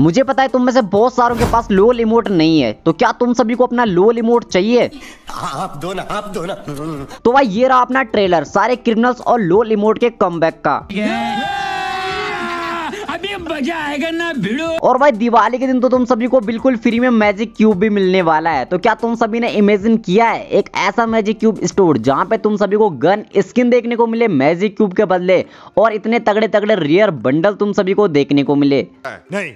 मुझे पता है तुम में से बहुत सारों के पास लोल इमोट नहीं है तो क्या तुम सभी को अपना लोल इमोट चाहिए आप दो ना आप दो ना तो भाई ये रहा अपना ट्रेलर सारे क्रिमिनल्स और लोल इमोट के कम का मजा आएगा ना भिड़ो और भाई दिवाली के दिन तो तुम सभी को बिल्कुल फ्री में मैजिक क्यूब भी मिलने वाला है तो क्या तुम सभी ने इमेजिन किया है एक ऐसा मैजिक क्यूब स्टोर जहाँ पे तुम सभी को गन स्किन देखने को मिले मैजिक क्यूब के बदले और इतने तगड़े तगड़े रियर बंडल तुम सभी को देखने को मिले नहीं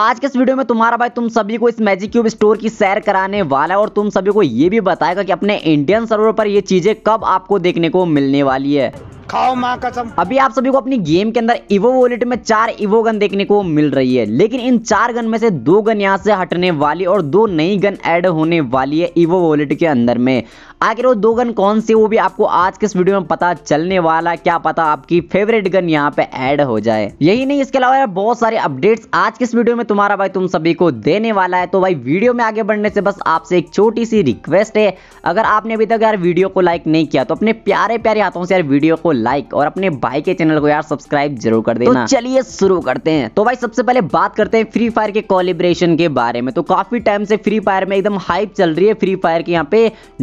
आज के इस वीडियो में तुम्हारा भाई तुम सभी को इस मैजिक क्यूब स्टोर की सैर कराने वाला है और तुम सभी को ये भी बताएगा कि अपने इंडियन सर्वर पर ये चीजें कब आपको देखने को मिलने वाली है खाओ माँ कसम अभी आप सभी को अपनी गेम के अंदर इवो वॉलेट में चार इवो गन देखने को मिल रही है लेकिन इन चार गन में से दो गन यहाँ से हटने वाली और दो नई गन एड होने वाली है इवो वॉलेट के अंदर में आखिर वो दो गन कौन सी वो भी आपको आज के इस वीडियो में पता चलने वाला क्या पता आपकी फेवरेट गन यहाँ पे ऐड हो जाए यही नहीं इसके अलावा बहुत सारे अपडेट्स आज के इस वीडियो में तुम्हारा भाई तुम सभी को देने वाला है तो भाई वीडियो में आगे बढ़ने से बस आपसे एक छोटी सी रिक्वेस्ट है अगर आपने अभी तक यार वीडियो को लाइक नहीं किया तो अपने प्यारे प्यारे हाथों से यार वीडियो को लाइक और अपने भाई के चैनल को यार सब्सक्राइब जरूर कर देना तो चलिए शुरू करते हैं तो भाई सबसे पहले बात करते हैं फ्री फायर के कॉलिब्रेशन के बारे में तो काफी टाइम से फ्री फायर में एकदम हाइप चल रही है फ्री फायर के यहाँ पे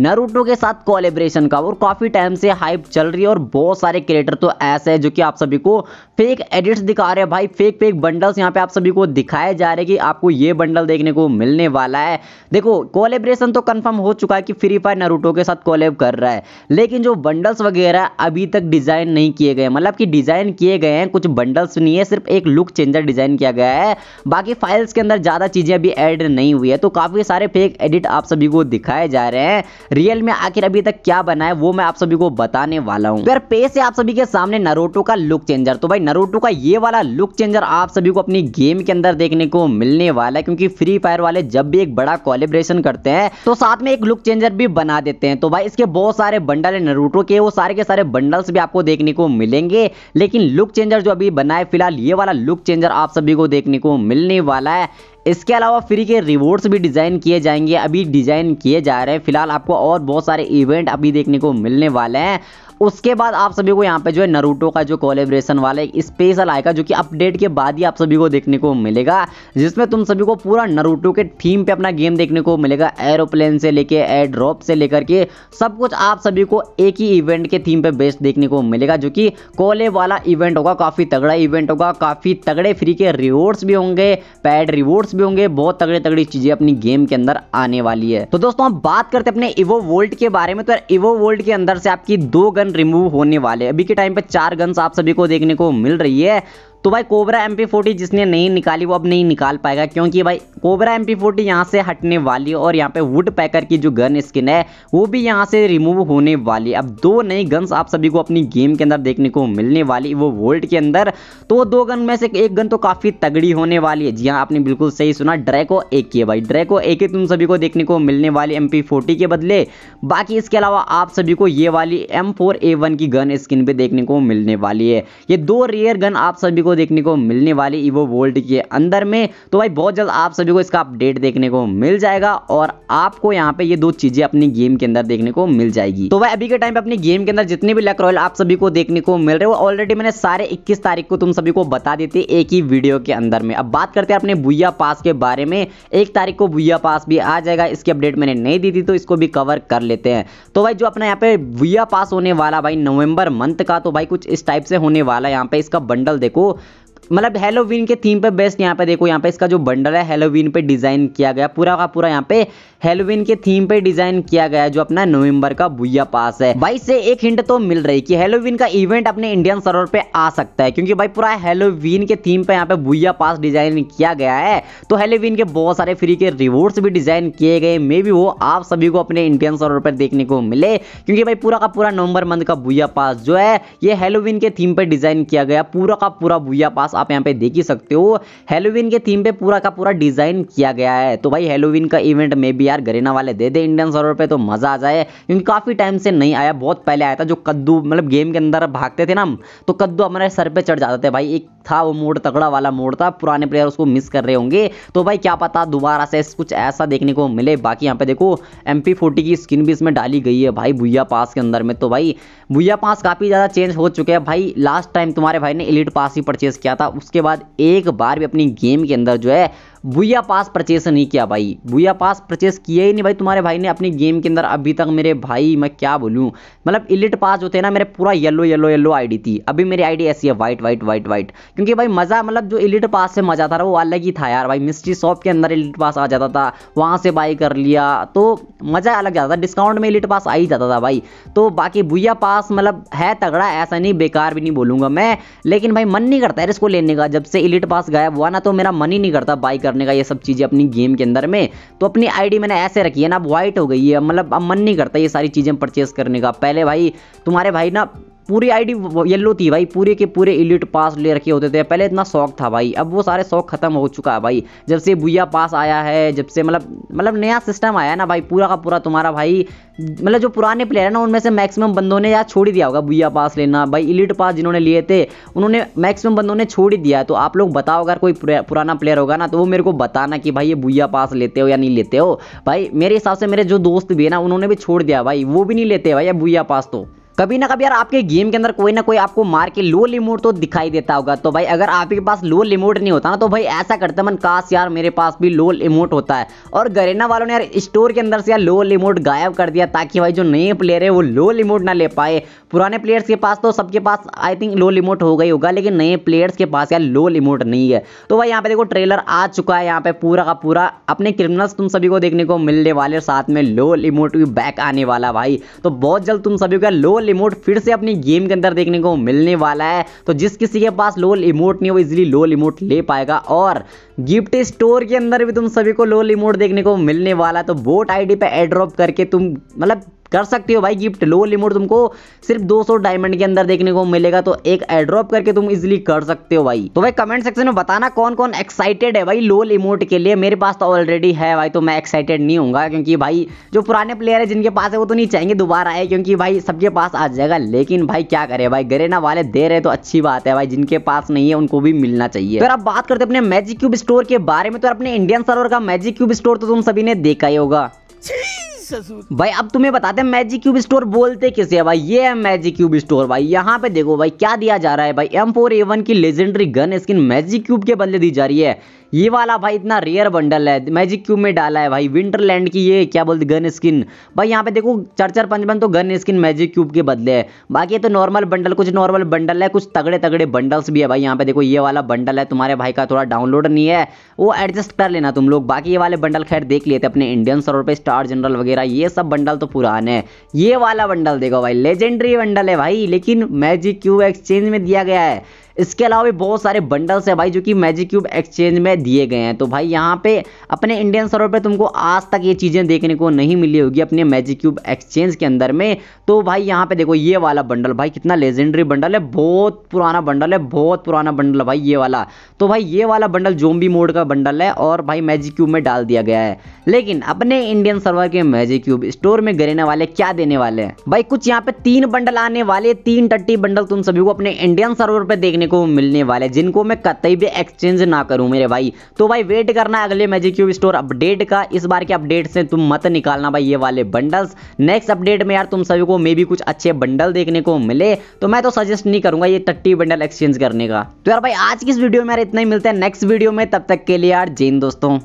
नरूटो के साथ कॉलिब्रेशन का और काफी टाइम से हाइप चल रही है और बहुत सारे क्रिएटर तो ऐसे है जो की आप सभी को फेक एडिट्स दिखा रहे हैं भाई फेक फेक बंडल्स यहाँ पे आप सभी को दिखाए जा रहे हैं कि आपको ये बंडल देखने को मिलने वाला है देखो कॉलेब्रेशन तो कंफर्म हो चुका है कि फ्री फायर नरूटो के साथ कॉलेब कर रहा है लेकिन जो बंडल्स वगैरह अभी तक डिजाइन डिज़ाइन नहीं किए गए मतलब कि डिज़ाइन किए गए हैं कुछ बंडल्स नहीं है सिर्फ एक लुक चेंजर डिज़ाइन किया गया है बाकी फाइल्स के अंदर ज़्यादा चीज़ें अभी ऐड नहीं हुई है तो काफ़ी सारे फेक एडिट आप सभी को दिखाए जा रहे हैं रियल में आखिर अभी तक क्या बना है वो मैं आप सभी को बताने वाला हूँ अगर पेस है आप सभी के सामने नरोटो का लुक चेंजर तो भाई नरोटो का ये वाला लुक चेंजर आप सभी को अपनी गेम के अंदर देखने को मिलने वाला है क्योंकि फ्री फायर वाले जब भी एक बड़ा कॉलेब्रेशन करते हैं तो साथ में एक लुक चेंजर भी बना देते हैं तो भाई इसके बहुत सारे बंडल है नरोटो के वो सारे के सारे बंडल्स भी आपको देखने को मिलेंगे लेकिन लुक चेंजर जो अभी बनाए फिलहाल ये वाला लुक चेंजर आप सभी को देखने को मिलने वाला है इसके अलावा फ्री के रिवॉर्ड्स भी डिज़ाइन किए जाएंगे अभी डिज़ाइन किए जा रहे हैं फिलहाल आपको और बहुत सारे इवेंट अभी देखने को मिलने वाले हैं उसके बाद आप सभी को यहाँ पे जो है नरूटो का जो कोलेब्रेशन वाला एक स्पेशल आएगा जो कि अपडेट के बाद ही आप सभी को देखने को मिलेगा जिसमें तुम सभी को पूरा नरूटो के थीम पे अपना गेम देखने को मिलेगा एरोप्लेन से लेके एयर ड्रॉप से लेकर के सब कुछ आप सभी को एक ही इवेंट के थीम पे बेस्ट देखने को मिलेगा जो कि कोले वाला इवेंट होगा काफ़ी तगड़ा इवेंट होगा काफ़ी तगड़े फ्री के रिवॉर्ड्स भी होंगे पैड रिवॉर्ड्स भी होंगे बहुत तगड़ी तगड़ी चीज़ें अपनी गेम के अंदर आने वाली है तो दोस्तों हम बात करते अपने इवो वोल्ट के बारे में तो इवो वोल्ट के अंदर से आपकी दो गन रिमूव होने वाले अभी के टाइम पे चार गन्स आप सभी को देखने को मिल रही है तो भाई कोबरा एम पी जिसने नहीं निकाली वो अब नहीं निकाल पाएगा क्योंकि भाई कोबरा एम पी फोर्टी यहाँ से हटने वाली है और यहाँ पे वुड पैकर की जो गन स्किन है वो भी यहाँ से रिमूव होने वाली है अब दो नई गन्स आप सभी को अपनी गेम के अंदर देखने को मिलने वाली वो वोल्ट के अंदर तो दो गन में से एक गन तो काफ़ी तगड़ी होने वाली है जी हाँ आपने बिल्कुल सही सुना ड्रैको एक ही है भाई ड्रैको एक ही तुम सभी को देखने को मिलने वाली एम पी के बदले बाकी इसके अलावा आप सभी को ये वाली एम की गन स्किन भी देखने को मिलने वाली है ये दो रेयर गन आप सभी को को देखने को मिलने वाली ईवो वोल्ट के अंदर में तो भाई बहुत जल्द आप सभी को इसका अपडेट देखने को मिल जाएगा और आपको यहाँ पे ये दो चीजें अपनी गेम के अंदर देखने को मिल जाएगी तो भाई अभी के टाइम पे अपनी गेम के अंदर जितने भी लक रॉयल आप सभी को देखने को मिल रहे हो ऑलरेडी मैंने सारे इक्कीस तारीख को तुम सभी को बता देते एक ही वीडियो के अंदर में अब बात करते हैं अपने बुया पास के बारे में एक तारीख को बुया पास भी आ जाएगा इसकी अपडेट मैंने नहीं दी थी तो इसको भी कवर कर लेते हैं तो भाई जो अपना यहाँ पे बुया पास होने वाला भाई नवंबर मंथ का तो भाई कुछ इस टाइप से होने वाला यहाँ पे इसका बंडल देखो मतलब हेलोवीन के थीम पे बेस्ट यहाँ पे देखो यहाँ पे इसका जो बंडल है हेलोवीन पे डिज़ाइन किया गया पूरा का पूरा यहाँ पे हेलोवीन के थीम पे डिज़ाइन किया गया जो अपना नवंबर का भुया पास है भाई से एक हिंट तो मिल रही कि हेलोवीन का इवेंट अपने इंडियन सर्वर पे आ सकता है क्योंकि भाई पूरा हेलोवीन के थीम पे यहाँ पे भुया पास डिज़ाइन किया गया है तो हेलोवीन के बहुत सारे फ्री के रिवॉर्ड्स भी डिज़ाइन किए गए मे भी वो आप सभी को अपने इंडियन सर्वर पर देखने को मिले क्योंकि भाई पूरा का पूरा नवंबर मंथ का भुया पास जो है ये हेलोविन के थीम पर डिज़ाइन किया गया पूरा का पूरा भुया पास आप यहाँ पे देख ही सकते हो हेलोविन के थीम पे पूरा का पूरा डिजाइन किया गया है तो भाई हेलोविन का इवेंट में भी यार गरेना वाले दे दे इंडियन सर्वर पे तो मजा आ जाए क्योंकि काफी टाइम से नहीं आया बहुत पहले आया था जो कद्दू मतलब गेम के अंदर भागते थे ना तो कद्दू हमारे सर पे चढ़ जाते थे भाई एक था वो मोड तगड़ा वाला मोड था पुराने प्लेयर उसको मिस कर रहे होंगे तो भाई क्या पता दोबारा से कुछ ऐसा देखने को मिले बाकी यहाँ पे देखो एम की स्किन भी इसमें डाली गई है भाई भुया पास के अंदर में तो भाई भुया पास काफी ज्यादा चेंज हो चुके हैं भाई लास्ट टाइम तुम्हारे भाई ने इलीट पास ही परचेज किया था था उसके बाद एक बार भी अपनी गेम के अंदर जो है भूया पास परचेस नहीं किया भाई भूया पास परचेस किया ही नहीं भाई तुम्हारे भाई ने अपनी गेम के अंदर अभी तक मेरे भाई मैं क्या बोलूँ मतलब इलिट पास जो थे ना मेरे पूरा येलो येलो येलो आईडी थी अभी मेरी आईडी ऐसी है वाइट वाइट वाइट वाइट क्योंकि भाई मज़ा मतलब जो इलिट पास से मज़ा था वो अलग ही था यार भाई मिस्ट्री शॉप के अंदर इलिट पास आ जाता था वहाँ से बाई कर लिया तो मज़ा अलग जाता था डिस्काउंट में इलिट पास आ ही जाता था भाई तो बाकी भूया पास मतलब है तगड़ा ऐसा नहीं बेकार भी नहीं बोलूँगा मैं लेकिन भाई मन नहीं करता है इसको लेने का जब से इलिट पास गायब हुआ ना तो मेरा मन ही नहीं करता बाई कर करने का ये सब चीज़ें अपनी गेम के अंदर में तो अपनी आईडी मैंने ऐसे रखी है ना अब वाइट हो गई है मतलब अब मन नहीं करता ये सारी चीज़ें परचेस करने का पहले भाई तुम्हारे भाई ना पूरी आईडी येलो थी भाई पूरे के पूरे इलिट पास ले रखे होते थे पहले इतना शौक था भाई अब वो सारे शौक खत्म हो चुका है भाई जब से भूया पास आया है जब से मतलब मतलब नया सिस्टम आया ना भाई पूरा का पूरा तुम्हारा भाई मतलब जो पुराने प्लेयर है ना उनमें से मैक्सिमम बंदों ने यार छोड़ ही दिया होगा भूया पास लेना भाई इलिट पास जिन्होंने लिए थे उन्होंने मैक्सिमम बंदों ने छोड़ ही दिया तो आप लोग बताओ अगर कोई पुराना प्लेयर होगा ना तो वो मेरे को बताना कि भाई ये भूया पास लेते हो या नहीं लेते हो भाई मेरे हिसाब से मेरे जो दोस्त भी है ना उन्होंने भी छोड़ दिया भाई वो भी नहीं लेते भाई भूया पास तो कभी ना कभी यार आपके गेम के अंदर कोई ना कोई आपको मार के लो लिमोट तो दिखाई देता होगा तो भाई अगर आपके पास लो लिमोट नहीं होता ना तो भाई ऐसा करते मन काश यार मेरे पास भी लो लिमोट होता है और गरेना वालों ने यार स्टोर के अंदर से यार लो लिमोट गायब कर दिया ताकि भाई जो नए प्लेयर है वो लो लिमोट ना ले पाए पुराने प्लेयर्स के पास तो सबके पास आई थिंक लो लिमोट हो गई होगा लेकिन नए प्लेयर्स के पास यार लो लिमोट नहीं है तो भाई यहाँ पे देखो ट्रेलर आ चुका है यहाँ पे पूरा का पूरा अपने क्रिमिनल्स तुम सभी को देखने को मिलने वाले साथ में लो लिमोट भी बैक आने वाला भाई तो बहुत जल्द तुम सभी को लो इमोट फिर से अपनी गेम के अंदर देखने को मिलने वाला है तो जिस किसी के पास लोल इमोट नहीं वो इजिली लोल इमोट ले पाएगा और गिफ्ट स्टोर के अंदर भी तुम सभी को लो इमोट देखने को मिलने वाला तो बोट आईडी पे एड्रॉप करके तुम मतलब कर सकते हो भाई गिफ्ट लो लिमोट तुमको सिर्फ 200 डायमंड के अंदर देखने को मिलेगा तो एक एड्रॉप करके तुम इजिली कर सकते हो भाई तो भाई कमेंट सेक्शन में बताना कौन कौन एक्साइटेड है भाई लो लिमोट के लिए मेरे पास तो ऑलरेडी है भाई तो मैं एक्साइटेड नहीं हूँ क्योंकि भाई जो पुराने प्लेयर है जिनके पास है वो तो नहीं चाहेंगे दोबारा आए क्योंकि भाई सबके पास आ जाएगा लेकिन भाई क्या करे भाई गरेना वाले दे रहे तो अच्छी बात है भाई जिनके पास नहीं है उनको भी मिलना चाहिए फिर तो आप बात करते अपने मैजिक क्यूब स्टोर के बारे में तो अपने इंडियन सर्वर का मैजिक क्यूब स्टोर तो तुम सभी ने देखा ही होगा भाई अब तुम्हें बताते हैं मैजिक क्यूब स्टोर बोलते किसे है भाई ये है मैजिक क्यूब स्टोर भाई यहाँ पे देखो भाई क्या दिया जा रहा है भाई M4A1 की legendary gun skin magic cube के बदले दी जा रही है ये वाला भाई इतना रेयर बंडल है मैजिक क्यूब में डाला है भाई विंटरलैंड की ये क्या बोलते गन स्किन भाई यहाँ पे देखो चार चार पंच तो गन स्किन मैजिक क्यूब के बदले है बाकी तो नॉर्मल बंडल कुछ नॉर्मल बंडल है कुछ तगड़े तगड़े बंडल्स भी है भाई यहाँ पे देखो ये वाला बंडल है तुम्हारे भाई का थोड़ा डाउनलोड नहीं है वो एडजस्ट कर लेना तुम लोग बाकी ये वाले बंडल खैर देख लेते अपने इंडियन सरो पे स्टार जनरल वगैरह ये सब बंडल तो पुराने हैं ये वाला बंडल देखो भाई लेजेंडरी बंडल है भाई लेकिन मैजिक क्यूब एक्सचेंज में दिया गया है इसके अलावा भी बहुत सारे बंडल्स है भाई जो कि मैजिक क्यूब एक्सचेंज में दिए गए हैं तो भाई यहाँ पे अपने इंडियन सर्वर पे तुमको आज तक ये चीज़ें देखने को नहीं मिली होगी अपने मैजिक क्यूब एक्सचेंज के अंदर में तो भाई यहाँ पे देखो ये वाला बंडल भाई कितना लेजेंडरी बंडल है बहुत पुराना बंडल है बहुत पुराना बंडल है भाई ये वाला तो भाई ये वाला बंडल जोम्बी मोड का बंडल है और भाई मैजिक क्यूब में डाल दिया गया है लेकिन अपने इंडियन सर्वर के मैजिक क्यूब स्टोर में गिरने वाले क्या देने वाले हैं भाई कुछ यहाँ पे तीन बंडल आने वाले तीन टट्टी बंडल तुम सभी को अपने इंडियन सर्वर पर देखने देखने को मिलने वाले जिनको मैं कतई भी एक्सचेंज ना करूं मेरे भाई तो भाई वेट करना अगले मैजिक क्यूब स्टोर अपडेट का इस बार के अपडेट से तुम मत निकालना भाई ये वाले बंडल्स नेक्स्ट अपडेट में यार तुम सभी को मे भी कुछ अच्छे बंडल देखने को मिले तो मैं तो सजेस्ट नहीं करूंगा ये टट्टी बंडल एक्सचेंज करने का तो यार भाई आज की इस वीडियो में यार इतना ही मिलता है नेक्स्ट वीडियो में तब तक के लिए यार जैन दोस्तों